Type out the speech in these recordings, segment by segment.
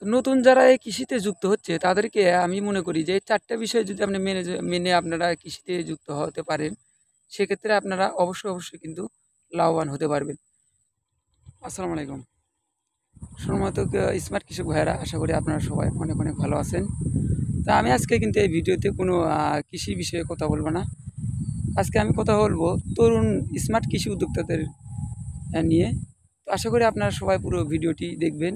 তো নতুন যারা এই কৃষিতে যুক্ত হচ্ছে তাদেরকে আমি মনে করি যে চারটে বিষয় যদি আপনি মেনে মেনে আপনারা কৃষিতে যুক্ত হতে পারেন সেক্ষেত্রে আপনারা অবশ্যই অবশ্যই কিন্তু লাভবান হতে পারবেন আসসালামু আলাইকুম সম্ভবত স্মার্ট কৃষক ভাইয়েরা আশা করি আপনারা সবাই অনেক অনেক ভালো আছেন তা আমি আজকে কিন্তু এই ভিডিওতে কোনো কৃষি বিষয়ে কথা বলবো না আজকে আমি কথা বলবো তরুণ স্মার্ট কৃষি উদ্যোক্তাদের নিয়ে তো আশা করি আপনারা সবাই পুরো ভিডিওটি দেখবেন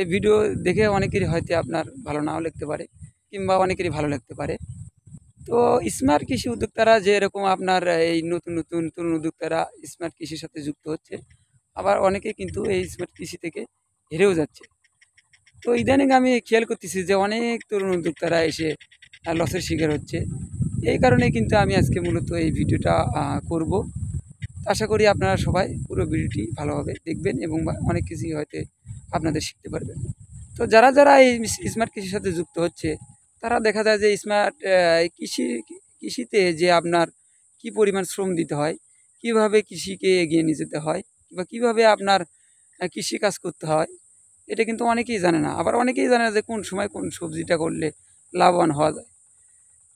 এই ভিডিও দেখে অনেকেরই হয়তো আপনার ভালো নাও লিখতে পারে কিংবা অনেকেরই ভালো লাগতে পারে তো স্মার্ট কৃষি উদ্যোক্তারা যে এরকম আপনার এই নতুন নতুন নতুন উদ্যোক্তারা স্মার্ট কৃষির সাথে যুক্ত হচ্ছে আবার অনেকে কিন্তু এই স্মার্ট কৃষি থেকে হেরেও যাচ্ছে তো ইদানিং আমি খেয়াল করতেছি যে অনেক তরুণ উদ্যোক্তারা এসে লসের শিকার হচ্ছে এই কারণে কিন্তু আমি আজকে মূলত এই ভিডিওটা করব আশা করি আপনারা সবাই পুরো ভিডিওটি ভালোভাবে দেখবেন এবং অনেক কিছুই হয়তো আপনাদের শিখতে পারবেন তো যারা যারা এই স্মার্ট কৃষির সাথে যুক্ত হচ্ছে তারা দেখা যায় যে স্মার্ট কৃষি কৃষিতে যে আপনার কি পরিমাণ শ্রম দিতে হয় কিভাবে কৃষিকে এগিয়ে নিয়ে যেতে হয় বা কিভাবে আপনার কৃষি কাজ করতে হয় এটা কিন্তু অনেকেই জানে না আবার অনেকেই জানে না যে কোন সময় কোন সবজিটা করলে লাভবান হওয়া যায়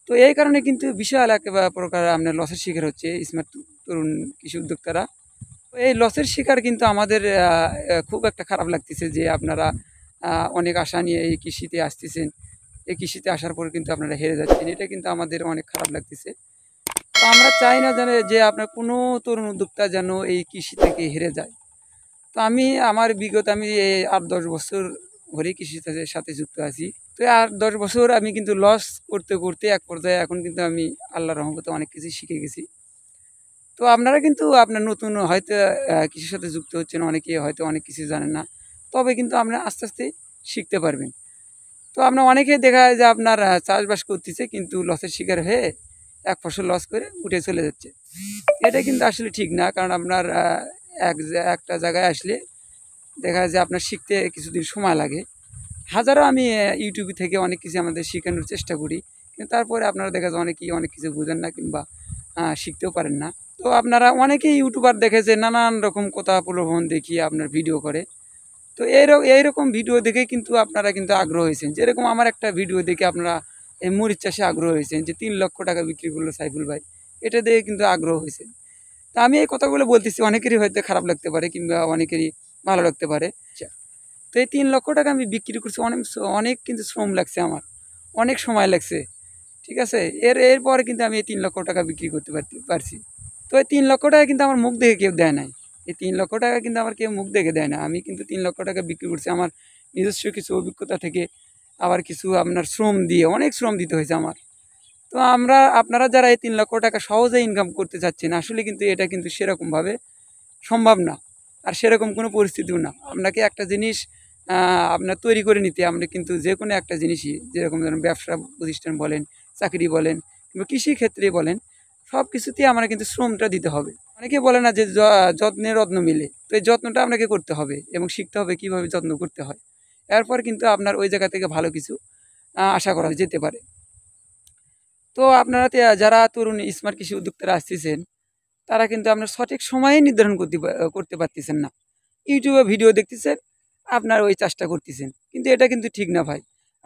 তো এই কারণে কিন্তু বিশাল একেবারে প্রকার আপনার লসের শিকার হচ্ছে স্মার্ট তরুণ কৃষি উদ্যোক্তারা এই লসের শিকার কিন্তু আমাদের খুব একটা খারাপ লাগতেছে যে আপনারা অনেক আশা নিয়ে এই কৃষিতে আসতেছেন এই কৃষিতে আসার পর কিন্তু আপনারা হেরে যাচ্ছেন এটা কিন্তু আমাদের অনেক খারাপ লাগতেছে তো আমরা চাই না যেন যে আপনার কোনো তরুণ উদ্যোক্তা যেন এই কৃষি থেকে হেরে যায় তো আমি আমার বিগত আমি এই আট দশ বছর ধরেই কৃষির সাথে যুক্ত আছি তো আট দশ বছর আমি কিন্তু লস করতে করতে এক পর্যায়ে এখন কিন্তু আমি আল্লাহ রহমতে অনেক কিছু শিখে গেছি তো আপনারা কিন্তু আপনার নতুন হয়তো কিছুর সাথে যুক্ত হচ্ছেন অনেকে হয়তো অনেক কিছু জানেন না তবে কিন্তু আপনারা আস্তে আস্তে শিখতে পারবেন তো আপনার অনেকে দেখা যায় যে আপনার চাষবাস করতেছে কিন্তু লসের শিকার হয়ে এক ফসল লস করে উঠে চলে যাচ্ছে এটা কিন্তু আসলে ঠিক না কারণ আপনার এক একটা জায়গায় আসলে দেখা যায় যে আপনার শিখতে কিছুদিন সময় লাগে হাজারো আমি ইউটিউব থেকে অনেক কিছু আমাদের শেখানোর চেষ্টা করি কিন্তু তারপরে আপনারা দেখা যায় অনেকেই অনেক কিছু বোঝেন না কিংবা শিখতেও পারেন না তো আপনারা অনেকেই ইউটিউবার দেখেছে নানান রকম কথা প্রলোভন দেখিয়ে আপনার ভিডিও করে তো এই রকম ভিডিও দেখে কিন্তু আপনারা কিন্তু আগ্রহ হয়েছেন যেরকম আমার একটা ভিডিও দেখে আপনারা এই মরিচ চাষে আগ্রহ হয়েছেন যে তিন লক্ষ টাকা বিক্রি করলো সাইফুল ভাই এটা দেখে কিন্তু আগ্রহ হয়েছে তা আমি এই কথাগুলো বলতেছি অনেকেরই হয়তো খারাপ লাগতে পারে কিংবা অনেকেরই ভালো লাগতে পারে আচ্ছা। তো এই তিন লক্ষ টাকা আমি বিক্রি করছি অনেক অনেক কিন্তু শ্রম লাগছে আমার অনেক সময় লাগছে ঠিক আছে এর এরপরে কিন্তু আমি এই তিন লক্ষ টাকা বিক্রি করতে পারছি তো এই তিন লক্ষ টাকা কিন্তু আমার মুখ দেখে কেউ দেয় নাই এই তিন লক্ষ টাকা কিন্তু আমার কেউ মুখ দেখে দেয় না আমি কিন্তু তিন লক্ষ টাকা বিক্রি করছি আমার নিজস্ব কিছু অভিজ্ঞতা থেকে আবার কিছু আপনার শ্রম দিয়ে অনেক শ্রম দিতে হয়েছে আমার তো আমরা আপনারা যারা এই তিন লক্ষ টাকা সহজে ইনকাম করতে চাচ্ছেন আসলে কিন্তু এটা কিন্তু সেরকমভাবে সম্ভব না আর সেরকম কোনো পরিস্থিতিও না আপনাকে একটা জিনিস আপনার তৈরি করে নিতে আমরা কিন্তু যে কোনো একটা জিনিসই যেরকম ধরুন ব্যবসা প্রতিষ্ঠান বলেন চাকরি বলেন কিংবা কৃষিক্ষেত্রে বলেন সব কিছুতেই আমরা কিন্তু শ্রমটা দিতে হবে অনেকে বলে না যে যত্নের রত্ন মিলে তো এই যত্নটা আপনাকে করতে হবে এবং শিখতে হবে কিভাবে যত্ন করতে হয় এরপর কিন্তু আপনার ওই জায়গা থেকে ভালো কিছু আশা করা যেতে পারে তো আপনারা যারা তরুণ স্মার্ট কৃষি উদ্যোক্তারা আসতেছেন তারা কিন্তু আপনার সঠিক সময়ে নির্ধারণ করতে করতে পারতেছেন না ইউটিউবে ভিডিও দেখতেছেন আপনার ওই চাষটা করতেছেন কিন্তু এটা কিন্তু ঠিক না ভাই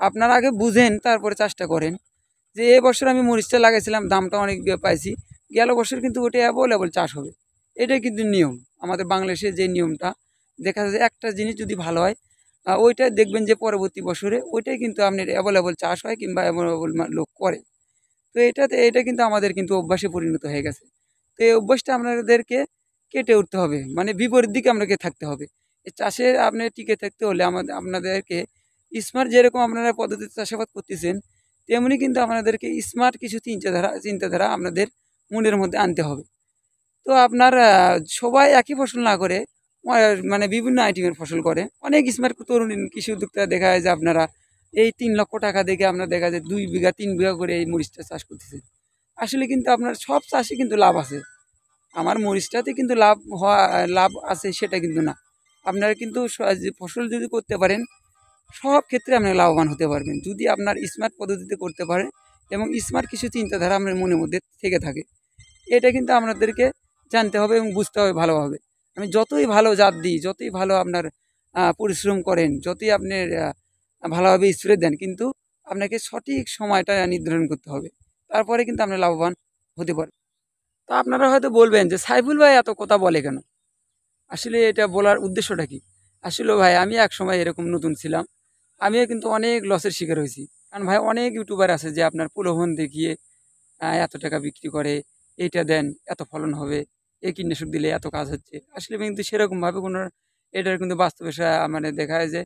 আপনারা আগে বুঝেন তারপরে চাষটা করেন যে এ বছর আমি মরিচটা লাগাইছিলাম দামটা অনেক পাইছি গেল বছর কিন্তু ওটা অ্যাভেলেবল চাষ হবে এটাই কিন্তু নিয়ম আমাদের বাংলাদেশে যে নিয়মটা দেখা যায় একটা জিনিস যদি ভালো হয় ওইটাই দেখবেন যে পরবর্তী বছরে ওইটাই কিন্তু আপনার অ্যাভেলেবল চাষ হয় কিংবা অ্যাভেলেবল লোক করে তো এটাতে এটা কিন্তু আমাদের কিন্তু অভ্যাসে পরিণত হয়ে গেছে তো এই অভ্যাসটা আপনাদেরকে কেটে উঠতে হবে মানে বিপরীত দিকে আপনাকে থাকতে হবে চাষে আপনার টিকে থাকতে হলে আমাদের আপনাদেরকে স্মার্ট যেরকম আপনারা পদ্ধতিতে চাষাবাদ করতেছেন তেমনি কিন্তু আপনাদেরকে স্মার্ট কিছু চিন্তাধারা চিন্তাধারা আপনাদের মনের মধ্যে আনতে হবে তো আপনার সবাই একই ফসল না করে মানে বিভিন্ন আইটেমের ফসল করে অনেক স্মার্ট তরুণ কৃষি উদ্যোক্তা দেখা যায় যে আপনারা এই তিন লক্ষ টাকা দেখে আপনার দেখা যায় দুই বিঘা তিন বিঘা করে এই মরিচটা চাষ করতেছে আসলে কিন্তু আপনার সব চাষে কিন্তু লাভ আছে আমার মরিচটাতে কিন্তু লাভ হওয়া লাভ আছে সেটা কিন্তু না আপনারা কিন্তু ফসল যদি করতে পারেন সব ক্ষেত্রে আপনি লাভবান হতে পারবেন যদি আপনার স্মার্ট পদ্ধতিতে করতে পারেন এবং স্মার্ট কিছু চিন্তাধারা আপনার মনের মধ্যে থেকে থাকে এটা কিন্তু আপনাদেরকে জানতে হবে এবং বুঝতে হবে ভালোভাবে আমি যতই ভালো জাত দিই যতই ভালো আপনার পরিশ্রম করেন যতই আপনি ভালোভাবে স্প্রে দেন কিন্তু আপনাকে সঠিক সময়টা নির্ধারণ করতে হবে তারপরে কিন্তু আপনি লাভবান হতে পারবেন তা আপনারা হয়তো বলবেন যে সাইফুল ভাই এত কথা বলে কেন আসলে এটা বলার উদ্দেশ্যটা কী আসলে ভাই আমি এক সময় এরকম নতুন ছিলাম আমিও কিন্তু অনেক লসের শিকার হয়েছি কারণ ভাই অনেক ইউটিউবার আছে যে আপনার প্রলোভন দেখিয়ে এত টাকা বিক্রি করে এইটা দেন এত ফলন হবে এই কীটনাশক দিলে এত কাজ হচ্ছে আসলে কিন্তু সেরকমভাবে কোনো এটার কিন্তু বাস্তবে মানে দেখা যায় যে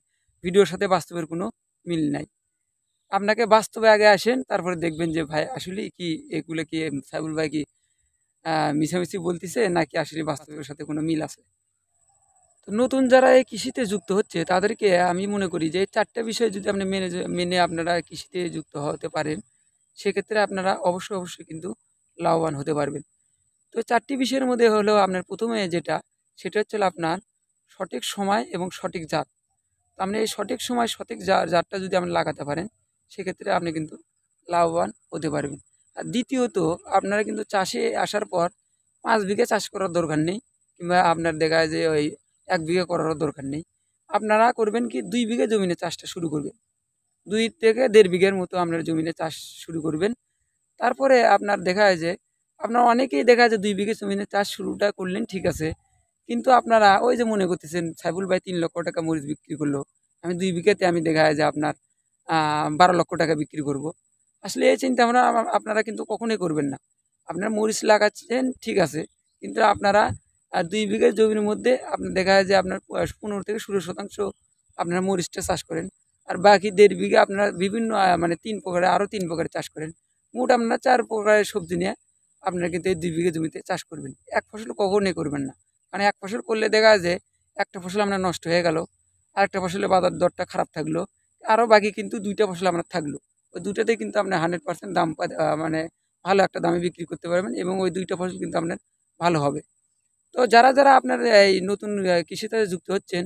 ভিডিওর সাথে বাস্তবের কোনো মিল নাই আপনাকে বাস্তবে আগে আসেন তারপরে দেখবেন যে ভাই আসলে কি এগুলো কি সাইবুল ভাই কি মিছামিছি বলতেছে নাকি আসলে বাস্তবের সাথে কোনো মিল আছে তো নতুন যারা এই কৃষিতে যুক্ত হচ্ছে তাদেরকে আমি মনে করি যে চারটা বিষয় যদি আপনি মেনে মেনে আপনারা কৃষিতে যুক্ত হতে পারেন সেক্ষেত্রে আপনারা অবশ্যই অবশ্যই কিন্তু লাভবান হতে পারবেন তো চারটি বিষয়ের মধ্যে হলো আপনার প্রথমে যেটা সেটা হচ্ছে আপনার সঠিক সময় এবং সঠিক জাত আপনি এই সঠিক সময় সঠিক জাতটা যদি আপনি লাগাতে পারেন সেক্ষেত্রে আপনি কিন্তু লাভবান হতে পারবেন আর দ্বিতীয়ত আপনারা কিন্তু চাষে আসার পর পাঁচ বিঘা চাষ করার দরকার নেই কিংবা আপনার দেখা যায় ওই এক বিঘে করারও দরকার নেই আপনারা করবেন কি দুই বিঘে জমিনে চাষটা শুরু করবেন দুই থেকে দেড় বিঘের মতো আপনার জমিনে চাষ শুরু করবেন তারপরে আপনার দেখা যায় যে আপনার অনেকেই দেখা যায় দুই বিঘে জমিনে চাষ শুরুটা করলেন ঠিক আছে কিন্তু আপনারা ওই যে মনে করতেছেন সাইফুল ভাই তিন লক্ষ টাকা মরিচ বিক্রি করলো আমি দুই বিঘাতে আমি দেখা যায় যে আপনার বারো লক্ষ টাকা বিক্রি করব। আসলে এই চিন্তা ভাবনা আপনারা কিন্তু কখনোই করবেন না আপনার মরিচ লাগাচ্ছেন ঠিক আছে কিন্তু আপনারা আর দুই বিঘা জমির মধ্যে আপনি দেখা যায় যে আপনার পনেরো থেকে ষোলো শতাংশ আপনারা মরিচটা চাষ করেন আর বাকি দেড় বিঘা আপনারা বিভিন্ন মানে তিন প্রকারে আরও তিন প্রকারে চাষ করেন মোট আপনারা চার প্রকারের সবজি নিয়ে আপনারা কিন্তু এই দুই বিঘা জমিতে চাষ করবেন এক ফসল কখনোই করবেন না মানে এক ফসল করলে দেখা যায় যে একটা ফসল আপনার নষ্ট হয়ে গেল আর একটা ফসলে বাজার দরটা খারাপ থাকলো আরও বাকি কিন্তু দুইটা ফসল আপনার থাকলো ওই দুটাতে কিন্তু আপনার হান্ড্রেড পার্সেন্ট দাম মানে ভালো একটা দামে বিক্রি করতে পারবেন এবং ওই দুইটা ফসল কিন্তু আপনার ভালো হবে তো যারা যারা আপনার এই নতুন কৃষিতে যুক্ত হচ্ছেন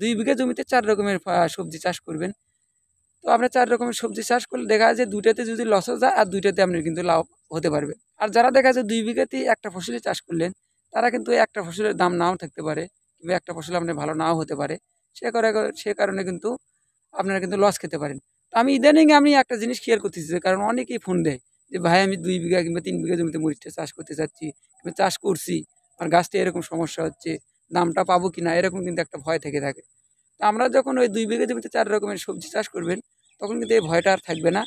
দুই বিঘা জমিতে চার রকমের সবজি চাষ করবেন তো আপনার চার রকমের সবজি চাষ করলে দেখা যায় দুইটাতে যদি লসও যায় আর দুইটাতে আপনার কিন্তু লাভ হতে পারবে আর যারা দেখা যায় দুই বিঘাতেই একটা ফসলে চাষ করলেন তারা কিন্তু একটা ফসলের দাম নাও থাকতে পারে কিংবা একটা ফসল আপনার ভালো নাও হতে পারে সে করে সে কারণে কিন্তু আপনারা কিন্তু লস খেতে পারেন তো আমি ইদানিং আমি একটা জিনিস খেয়াল করতেছি কারণ অনেকেই ফোন দেয় যে ভাই আমি দুই বিঘা কিংবা তিন বিঘা জমিতে মরিচটা চাষ করতে চাচ্ছি কিংবা চাষ করছি আর গাছটা এরকম সমস্যা হচ্ছে দামটা পাবো কি না এরকম কিন্তু একটা ভয় থেকে থাকে তো আমরা যখন ওই দুই বিঘা জমিতে চার রকমের সবজি চাষ করবেন তখন কিন্তু এই ভয়টা আর থাকবে না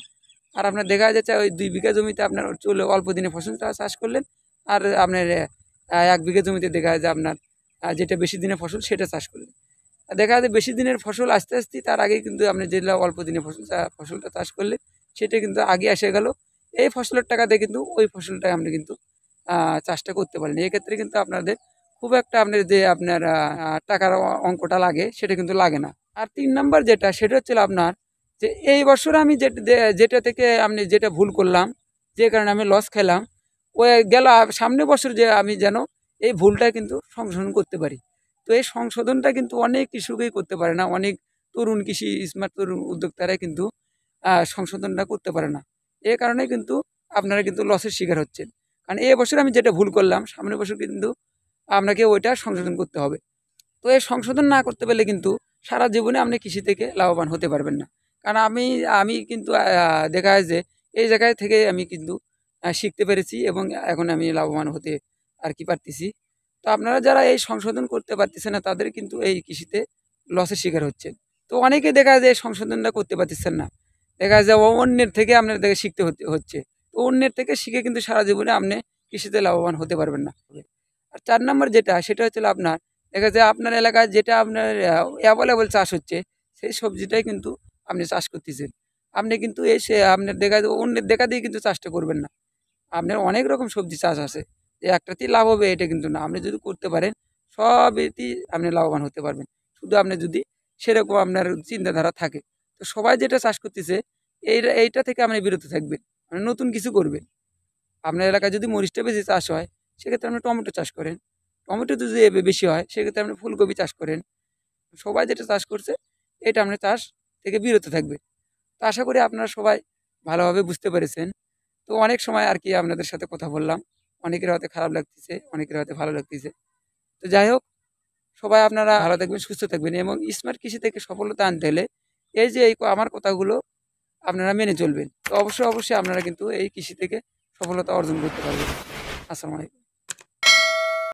আর আপনার দেখা যাচ্ছে ওই দুই বিঘা জমিতে আপনার চলে অল্প দিনে ফসলটা চাষ করলেন আর আপনার এক বিঘা জমিতে দেখা যায় আপনার যেটা বেশি দিনের ফসল সেটা চাষ করলেন দেখা যায় বেশি দিনের ফসল আস্তে আস্তে তার আগে কিন্তু আপনি যেটা অল্প দিনে ফসল ফসলটা চাষ করলেন সেটা কিন্তু আগে এসে গেল এই ফসলের টাকাতে কিন্তু ওই ফসলটাই আপনি কিন্তু চাষটা করতে পারেন এক্ষেত্রে কিন্তু আপনাদের খুব একটা আপনার যে আপনার টাকার অঙ্কটা লাগে সেটা কিন্তু লাগে না আর তিন নম্বর যেটা সেটা হচ্ছিল আপনার যে এই বছর আমি যেটা থেকে আপনি যেটা ভুল করলাম যে কারণে আমি লস খেলাম ওই গেল সামনে বছর যে আমি যেন এই ভুলটা কিন্তু সংশোধন করতে পারি তো এই সংশোধনটা কিন্তু অনেক কৃষকই করতে পারে না অনেক তরুণ কৃষি স্মার্ট তরুণ উদ্যোক্তারা কিন্তু সংশোধনটা করতে পারে না এ কারণে কিন্তু আপনারা কিন্তু লসের শিকার হচ্ছেন কারণ এ বছর আমি যেটা ভুল করলাম সামনের বছর কিন্তু আপনাকে ওইটা সংশোধন করতে হবে তো এই সংশোধন না করতে পারলে কিন্তু সারা জীবনে আপনি কৃষি থেকে লাভবান হতে পারবেন না কারণ আমি আমি কিন্তু দেখা যায় যে এই জায়গায় থেকে আমি কিন্তু শিখতে পেরেছি এবং এখন আমি লাভবান হতে আর কি পারতেছি তো আপনারা যারা এই সংশোধন করতে পারতেছেন না তাদের কিন্তু এই কৃষিতে লসের শিকার হচ্ছেন তো অনেকে দেখা যায় যে সংশোধনটা করতে পারতেছেন না দেখা যায় যে অন্যের থেকে আপনার দেখে শিখতে হচ্ছে অন্যের থেকে শিখে কিন্তু সারা জীবনে আপনি কৃষিতে লাভবান হতে পারবেন না আর চার নম্বর যেটা সেটা হচ্ছে আপনার দেখা যায় আপনার এলাকায় যেটা আপনার অ্যাভেলেবল চাষ হচ্ছে সেই সবজিটাই কিন্তু আপনি চাষ করতেছেন আপনি কিন্তু এসে আপনার দেখা অন্যের দেখা দিয়ে কিন্তু চাষটা করবেন না আপনার অনেক রকম সবজি চাষ আছে যে একটাতেই লাভ হবে এটা কিন্তু না আপনি যদি করতে পারেন সবইতেই আপনি লাভবান হতে পারবেন শুধু আপনি যদি সেরকম আপনার চিন্তাধারা থাকে তো সবাই যেটা চাষ করতেছে এইটা এইটা থেকে আপনি বিরত থাকবেন মানে নতুন কিছু করবেন আপনার এলাকায় যদি মরিচটা বেশি চাষ হয় সেক্ষেত্রে আপনি টমেটো চাষ করেন টমেটো যদি এবে বেশি হয় সেক্ষেত্রে আপনি ফুলকপি চাষ করেন সবাই যেটা চাষ করছে এটা আপনি চাষ থেকে বিরত থাকবে তো আশা করি আপনারা সবাই ভালোভাবে বুঝতে পেরেছেন তো অনেক সময় আর কি আপনাদের সাথে কথা বললাম অনেকের হয়তো খারাপ লাগতেছে অনেকের হয়তো ভালো লাগতেছে তো যাই হোক সবাই আপনারা ভালো থাকবেন সুস্থ থাকবেন এবং স্মার্ট কৃষি থেকে সফলতা আনতে হলে এই যে এই আমার কথাগুলো আপনারা মেনে চলবেন তো অবশ্যই অবশ্যই আপনারা কিন্তু এই কৃষি থেকে সফলতা অর্জন করতে পারবেন আসসালামু আলাইকুম